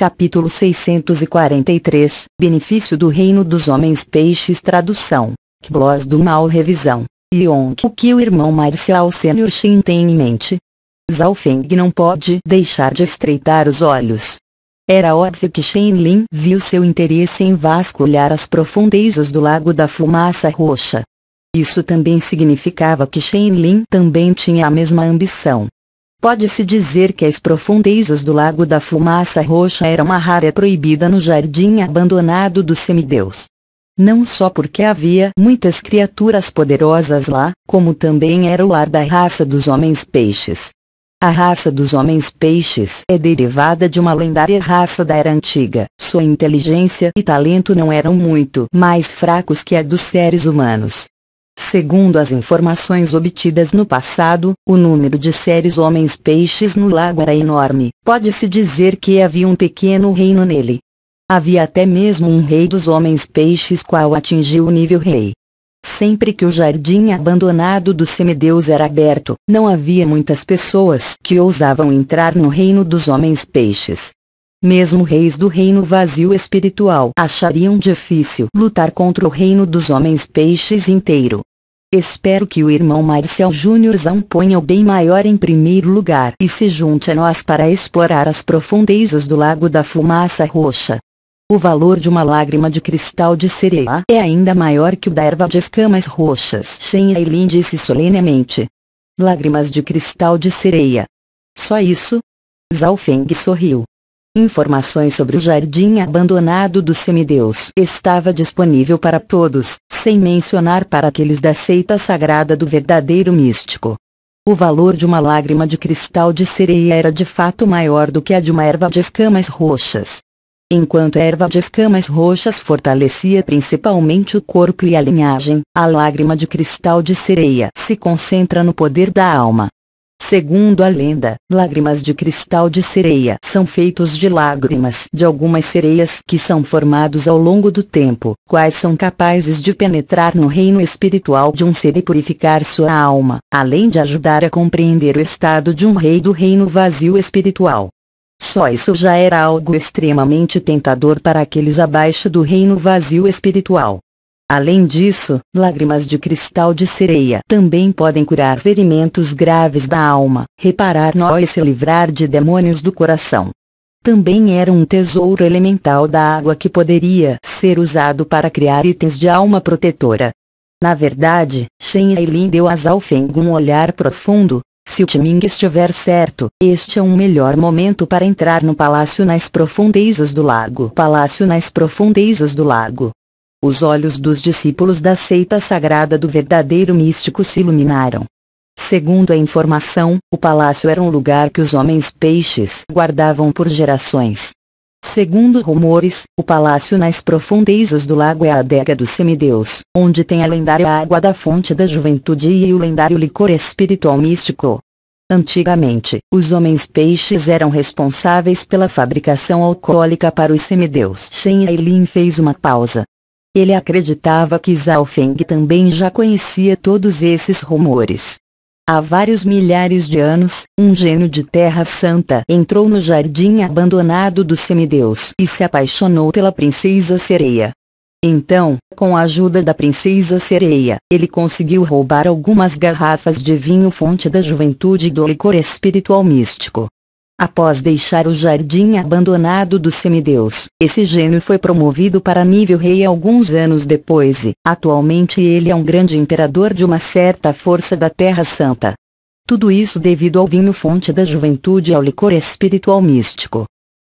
Capítulo 643 Benefício do Reino dos Homens Peixes Tradução Kblos do Mal Revisão Ion O que o irmão Marcial Sênior Xin tem em mente? Zalfeng não pode deixar de estreitar os olhos. Era óbvio que Shen Lin viu seu interesse em vasculhar as profundezas do Lago da Fumaça Roxa. Isso também significava que Shen Lin também tinha a mesma ambição. Pode-se dizer que as profundezas do Lago da Fumaça Roxa era uma área proibida no jardim abandonado do semideus. Não só porque havia muitas criaturas poderosas lá, como também era o lar da raça dos homens-peixes. A raça dos homens-peixes é derivada de uma lendária raça da era antiga. Sua inteligência e talento não eram muito mais fracos que a dos seres humanos, Segundo as informações obtidas no passado, o número de séries homens-peixes no lago era enorme, pode-se dizer que havia um pequeno reino nele. Havia até mesmo um rei dos homens-peixes qual atingiu o nível rei. Sempre que o jardim abandonado do semideus era aberto, não havia muitas pessoas que ousavam entrar no reino dos homens-peixes. Mesmo reis do reino vazio espiritual achariam difícil lutar contra o reino dos homens-peixes inteiro. Espero que o irmão Marcel Zão ponha o bem maior em primeiro lugar e se junte a nós para explorar as profundezas do Lago da Fumaça Roxa. O valor de uma lágrima de cristal de sereia é ainda maior que o da erva de escamas roxas. Shen Ailin disse solenemente. Lágrimas de cristal de sereia. Só isso? Zhao Feng sorriu. Informações sobre o jardim abandonado do semideus estava disponível para todos, sem mencionar para aqueles da seita sagrada do verdadeiro místico. O valor de uma lágrima de cristal de sereia era de fato maior do que a de uma erva de escamas roxas. Enquanto a erva de escamas roxas fortalecia principalmente o corpo e a linhagem, a lágrima de cristal de sereia se concentra no poder da alma, Segundo a lenda, lágrimas de cristal de sereia são feitos de lágrimas de algumas sereias que são formados ao longo do tempo, quais são capazes de penetrar no reino espiritual de um ser e purificar sua alma, além de ajudar a compreender o estado de um rei do reino vazio espiritual. Só isso já era algo extremamente tentador para aqueles abaixo do reino vazio espiritual. Além disso, lágrimas de cristal de sereia também podem curar ferimentos graves da alma, reparar nó e é se livrar de demônios do coração. Também era um tesouro elemental da água que poderia ser usado para criar itens de alma protetora. Na verdade, Shen Ailin deu a Zalfeng um olhar profundo. Se o Timing estiver certo, este é um melhor momento para entrar no palácio nas profundezas do lago. Palácio nas profundezas do lago. Os olhos dos discípulos da seita sagrada do verdadeiro místico se iluminaram. Segundo a informação, o palácio era um lugar que os homens peixes guardavam por gerações. Segundo rumores, o palácio nas profundezas do lago é a adega do semideus, onde tem a lendária água da fonte da juventude e o lendário licor espiritual místico. Antigamente, os homens peixes eram responsáveis pela fabricação alcoólica para os semideus. Shen Ailin fez uma pausa, ele acreditava que Zhao Feng também já conhecia todos esses rumores. Há vários milhares de anos, um gênio de Terra Santa entrou no jardim abandonado do semideus e se apaixonou pela princesa sereia. Então, com a ajuda da princesa sereia, ele conseguiu roubar algumas garrafas de vinho fonte da juventude do licor espiritual místico. Após deixar o jardim abandonado do semideus, esse gênio foi promovido para nível rei alguns anos depois e, atualmente ele é um grande imperador de uma certa força da Terra Santa. Tudo isso devido ao vinho fonte da juventude e ao licor espiritual místico.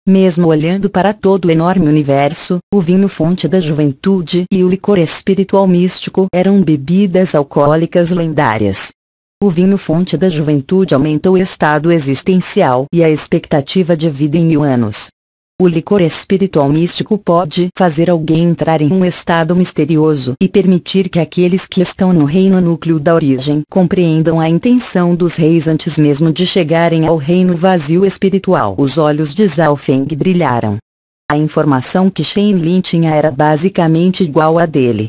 Mesmo olhando para todo o enorme universo, o vinho fonte da juventude e o licor espiritual místico eram bebidas alcoólicas lendárias, o vinho fonte da juventude aumenta o estado existencial e a expectativa de vida em mil anos. O licor espiritual místico pode fazer alguém entrar em um estado misterioso e permitir que aqueles que estão no reino núcleo da origem compreendam a intenção dos reis antes mesmo de chegarem ao reino vazio espiritual. Os olhos de Zhao Feng brilharam. A informação que Shen Lin tinha era basicamente igual à dele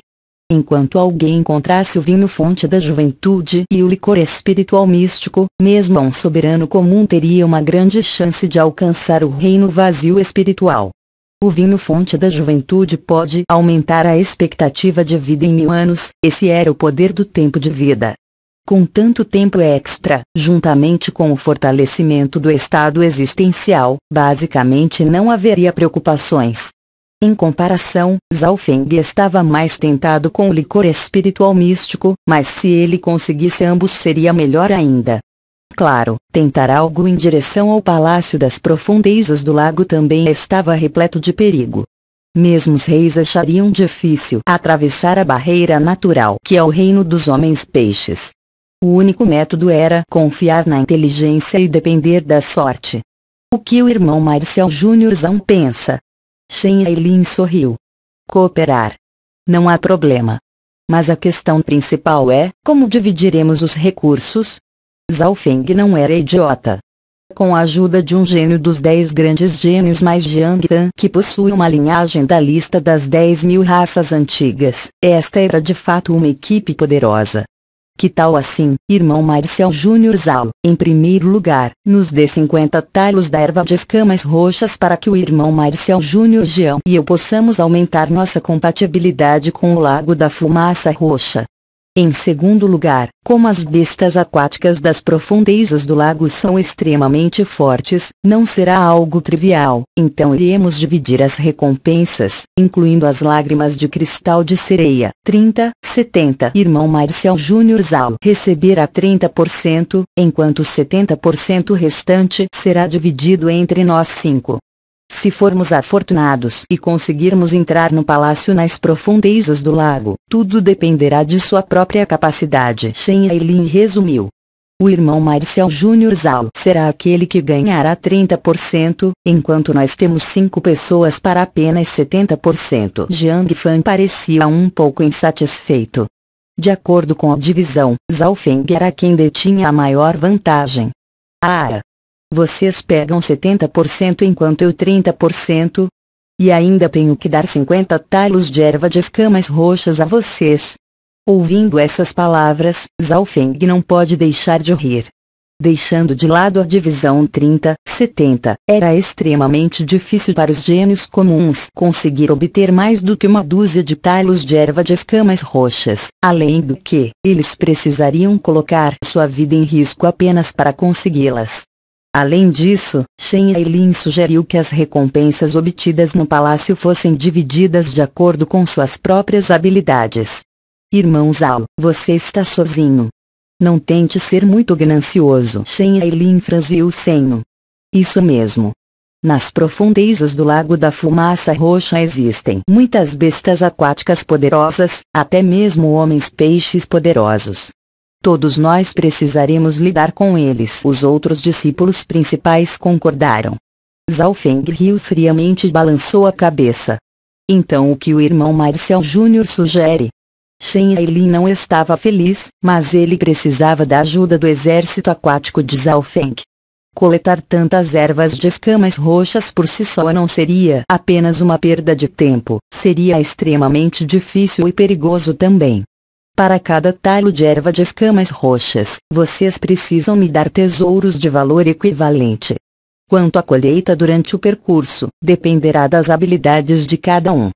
enquanto alguém encontrasse o vinho fonte da juventude e o licor espiritual místico, mesmo um soberano comum teria uma grande chance de alcançar o reino vazio espiritual. O vinho fonte da juventude pode aumentar a expectativa de vida em mil anos, esse era o poder do tempo de vida. Com tanto tempo extra, juntamente com o fortalecimento do estado existencial, basicamente não haveria preocupações, em comparação, Zalfeng estava mais tentado com o licor espiritual místico, mas se ele conseguisse ambos seria melhor ainda. Claro, tentar algo em direção ao Palácio das Profundezas do Lago também estava repleto de perigo. Mesmo os reis achariam difícil atravessar a barreira natural que é o reino dos homens-peixes. O único método era confiar na inteligência e depender da sorte. O que o irmão Marcial Júnior Zão pensa, Shen Ailin sorriu. Cooperar. Não há problema. Mas a questão principal é, como dividiremos os recursos? Zhao Feng não era idiota. Com a ajuda de um gênio dos dez grandes gênios mais Jiang Tan que possui uma linhagem da lista das dez mil raças antigas, esta era de fato uma equipe poderosa. Que tal assim, irmão Marcel Júnior Zal, em primeiro lugar, nos dê 50 talos da erva de escamas roxas para que o irmão Marcel Júnior Jean e eu possamos aumentar nossa compatibilidade com o Lago da Fumaça Roxa. Em segundo lugar, como as bestas aquáticas das profundezas do lago são extremamente fortes, não será algo trivial, então iremos dividir as recompensas, incluindo as lágrimas de cristal de sereia, 30, 70. Irmão Marcial Júnior Zal receberá 30%, enquanto 70% restante será dividido entre nós cinco. Se formos afortunados e conseguirmos entrar no palácio nas profundezas do lago, tudo dependerá de sua própria capacidade. Shen Ailin resumiu. O irmão Marcial Júnior Zhao será aquele que ganhará 30%, enquanto nós temos 5 pessoas para apenas 70%. Jiang Fan parecia um pouco insatisfeito. De acordo com a divisão, Zhao Feng era quem detinha a maior vantagem. Ah, vocês pegam 70% enquanto eu 30%. E ainda tenho que dar 50 talos de erva de escamas roxas a vocês. Ouvindo essas palavras, Zalfeng não pode deixar de rir. Deixando de lado a divisão 30-70, era extremamente difícil para os gênios comuns conseguir obter mais do que uma dúzia de talos de erva de escamas roxas, além do que, eles precisariam colocar sua vida em risco apenas para consegui-las. Além disso, Shen Ailin sugeriu que as recompensas obtidas no palácio fossem divididas de acordo com suas próprias habilidades. Irmão Zhao, você está sozinho. Não tente ser muito ganancioso. Shen Ailin franziu o senho. Isso mesmo. Nas profundezas do Lago da Fumaça Roxa existem muitas bestas aquáticas poderosas, até mesmo homens peixes poderosos. Todos nós precisaremos lidar com eles. Os outros discípulos principais concordaram. Zhao Feng riu friamente e balançou a cabeça. Então o que o irmão Marcial Júnior sugere? Shen Ailin não estava feliz, mas ele precisava da ajuda do exército aquático de Zhao Feng. Coletar tantas ervas de escamas roxas por si só não seria apenas uma perda de tempo, seria extremamente difícil e perigoso também. Para cada talho de erva de escamas roxas, vocês precisam me dar tesouros de valor equivalente. Quanto à colheita durante o percurso, dependerá das habilidades de cada um.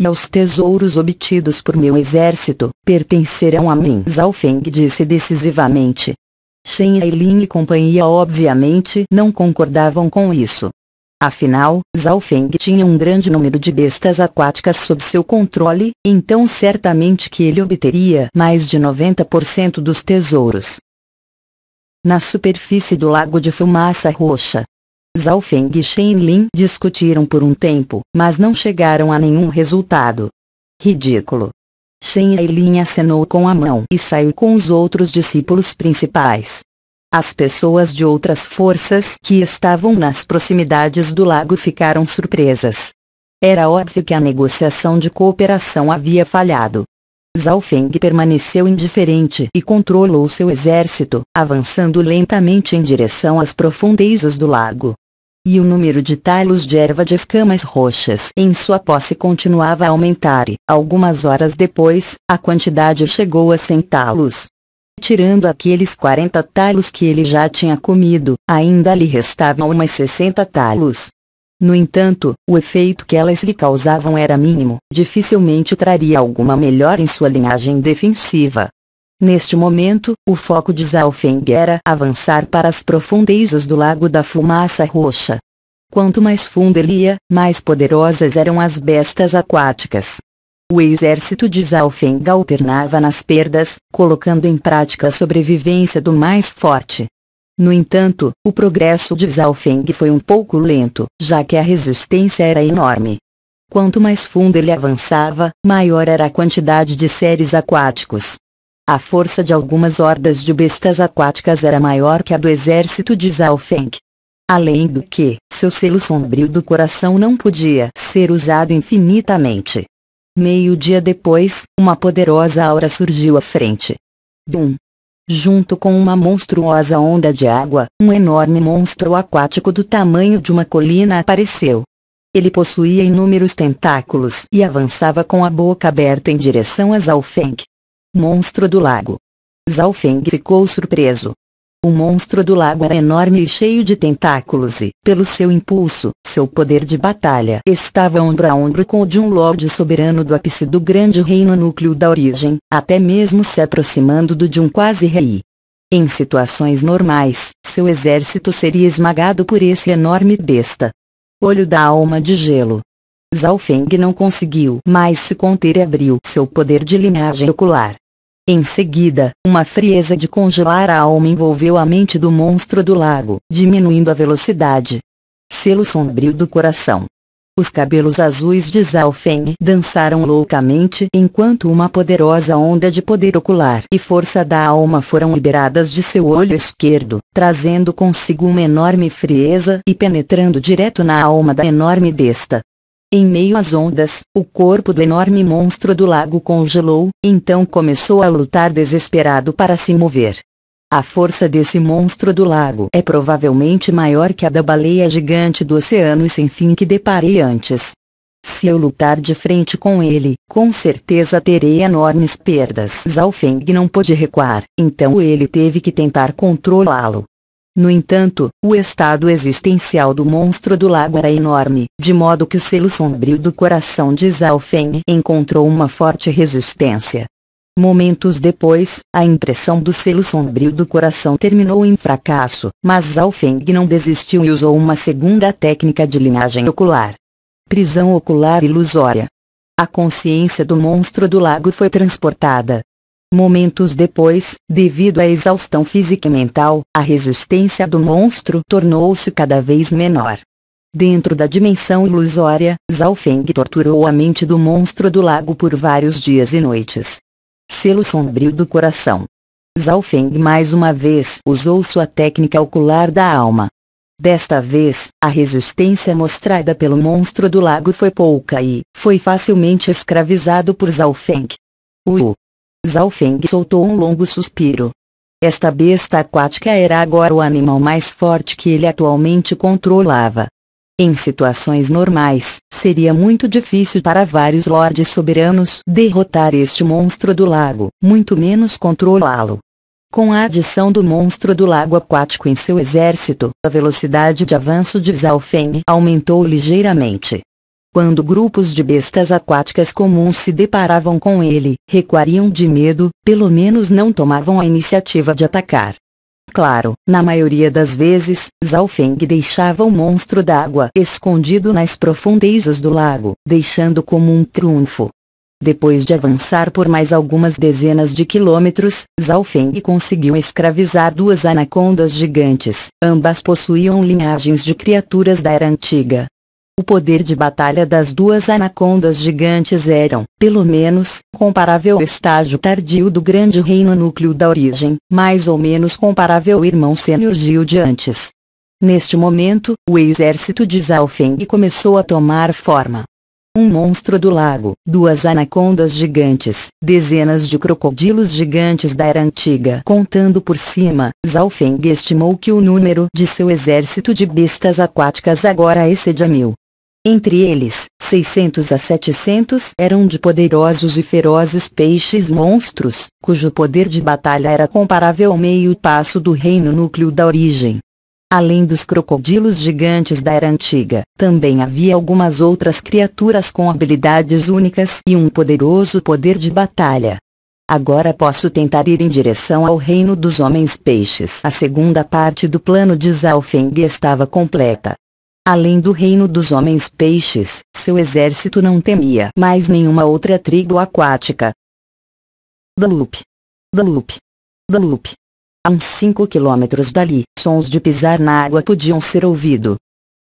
E aos tesouros obtidos por meu exército, pertencerão a mim. Zalfeng disse decisivamente. Shen Ailin e companhia obviamente não concordavam com isso. Afinal, Zhao Feng tinha um grande número de bestas aquáticas sob seu controle, então certamente que ele obteria mais de 90% dos tesouros. Na superfície do lago de fumaça roxa, Zhao Feng e Shenlin discutiram por um tempo, mas não chegaram a nenhum resultado. Ridículo. Shen Ailin acenou com a mão e saiu com os outros discípulos principais. As pessoas de outras forças que estavam nas proximidades do lago ficaram surpresas. Era óbvio que a negociação de cooperação havia falhado. Zhaofeng permaneceu indiferente e controlou seu exército, avançando lentamente em direção às profundezas do lago. E o número de talos de erva de escamas roxas em sua posse continuava a aumentar e, algumas horas depois, a quantidade chegou a 100 talos. Tirando aqueles 40 talos que ele já tinha comido, ainda lhe restavam umas 60 talos. No entanto, o efeito que elas lhe causavam era mínimo, dificilmente traria alguma melhora em sua linhagem defensiva. Neste momento, o foco de Zalfeng era avançar para as profundezas do Lago da Fumaça Roxa. Quanto mais fundo ele ia, mais poderosas eram as bestas aquáticas. O exército de Zalfeng alternava nas perdas, colocando em prática a sobrevivência do mais forte. No entanto, o progresso de Zalfeng foi um pouco lento, já que a resistência era enorme. Quanto mais fundo ele avançava, maior era a quantidade de seres aquáticos. A força de algumas hordas de bestas aquáticas era maior que a do exército de Zalfeng. Além do que, seu selo sombrio do coração não podia ser usado infinitamente, Meio-dia depois, uma poderosa aura surgiu à frente. Dum! Junto com uma monstruosa onda de água, um enorme monstro aquático do tamanho de uma colina apareceu. Ele possuía inúmeros tentáculos e avançava com a boca aberta em direção a Zalfeng. Monstro do lago. Zalfeng ficou surpreso, o monstro do lago era enorme e cheio de tentáculos e, pelo seu impulso, seu poder de batalha estava ombro a ombro com o de um lorde soberano do ápice do grande reino núcleo da origem, até mesmo se aproximando do de um quase rei. Em situações normais, seu exército seria esmagado por esse enorme besta. Olho da alma de gelo. Zalfeng não conseguiu mais se conter e abriu seu poder de linhagem ocular, em seguida, uma frieza de congelar a alma envolveu a mente do monstro do lago, diminuindo a velocidade. Selo sombrio do coração. Os cabelos azuis de Zhao Feng dançaram loucamente enquanto uma poderosa onda de poder ocular e força da alma foram liberadas de seu olho esquerdo, trazendo consigo uma enorme frieza e penetrando direto na alma da enorme besta. Em meio às ondas, o corpo do enorme monstro do lago congelou, então começou a lutar desesperado para se mover. A força desse monstro do lago é provavelmente maior que a da baleia gigante do oceano e sem fim que deparei antes. Se eu lutar de frente com ele, com certeza terei enormes perdas. Zalfeng não pôde recuar, então ele teve que tentar controlá-lo. No entanto, o estado existencial do monstro do lago era enorme, de modo que o selo sombrio do coração de Zhao Feng encontrou uma forte resistência. Momentos depois, a impressão do selo sombrio do coração terminou em fracasso, mas Zhao Feng não desistiu e usou uma segunda técnica de linhagem ocular. Prisão ocular ilusória. A consciência do monstro do lago foi transportada, Momentos depois, devido à exaustão física e mental, a resistência do monstro tornou-se cada vez menor. Dentro da dimensão ilusória, Zalfeng torturou a mente do monstro do lago por vários dias e noites. Selo sombrio do coração. Zalfeng mais uma vez usou sua técnica ocular da alma. Desta vez, a resistência mostrada pelo monstro do lago foi pouca e foi facilmente escravizado por Zalfeng. Feng. Zhao Feng soltou um longo suspiro. Esta besta aquática era agora o animal mais forte que ele atualmente controlava. Em situações normais, seria muito difícil para vários lordes soberanos derrotar este monstro do lago, muito menos controlá-lo. Com a adição do monstro do lago aquático em seu exército, a velocidade de avanço de Zhao Feng aumentou ligeiramente. Quando grupos de bestas aquáticas comuns se deparavam com ele, recuariam de medo, pelo menos não tomavam a iniciativa de atacar. Claro, na maioria das vezes, Zalfeng deixava o monstro d'água escondido nas profundezas do lago, deixando como um triunfo. Depois de avançar por mais algumas dezenas de quilômetros, Zalfeng conseguiu escravizar duas anacondas gigantes, ambas possuíam linhagens de criaturas da era antiga, o poder de batalha das duas anacondas gigantes eram, pelo menos, comparável ao estágio tardio do grande reino núcleo da origem, mais ou menos comparável ao irmão sênior Gil de antes. Neste momento, o exército de Zalfeng começou a tomar forma. Um monstro do lago, duas anacondas gigantes, dezenas de crocodilos gigantes da era antiga. Contando por cima, Zalfeng estimou que o número de seu exército de bestas aquáticas agora excede a mil. Entre eles, 600 a 700 eram de poderosos e ferozes peixes monstros, cujo poder de batalha era comparável ao meio passo do reino núcleo da origem. Além dos crocodilos gigantes da era antiga, também havia algumas outras criaturas com habilidades únicas e um poderoso poder de batalha. Agora posso tentar ir em direção ao reino dos homens peixes. A segunda parte do plano de Zalfeng estava completa, Além do reino dos homens peixes, seu exército não temia mais nenhuma outra tribo aquática. Dalup. Dalup. Dalup. A uns 5 quilômetros dali, sons de pisar na água podiam ser ouvidos.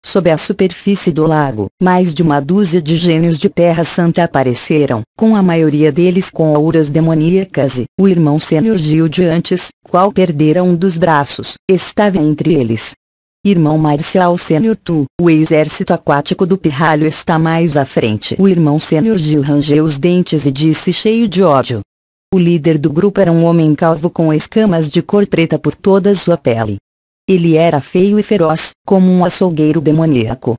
Sob a superfície do lago, mais de uma dúzia de gênios de Terra Santa apareceram, com a maioria deles com auras demoníacas e, o irmão sênior Gil de antes, qual perdera um dos braços, estava entre eles. Irmão Marcial Sênior Tu, o exército aquático do pirralho está mais à frente. O irmão Sênior Gil rangeu os dentes e disse cheio de ódio. O líder do grupo era um homem calvo com escamas de cor preta por toda sua pele. Ele era feio e feroz, como um açougueiro demoníaco.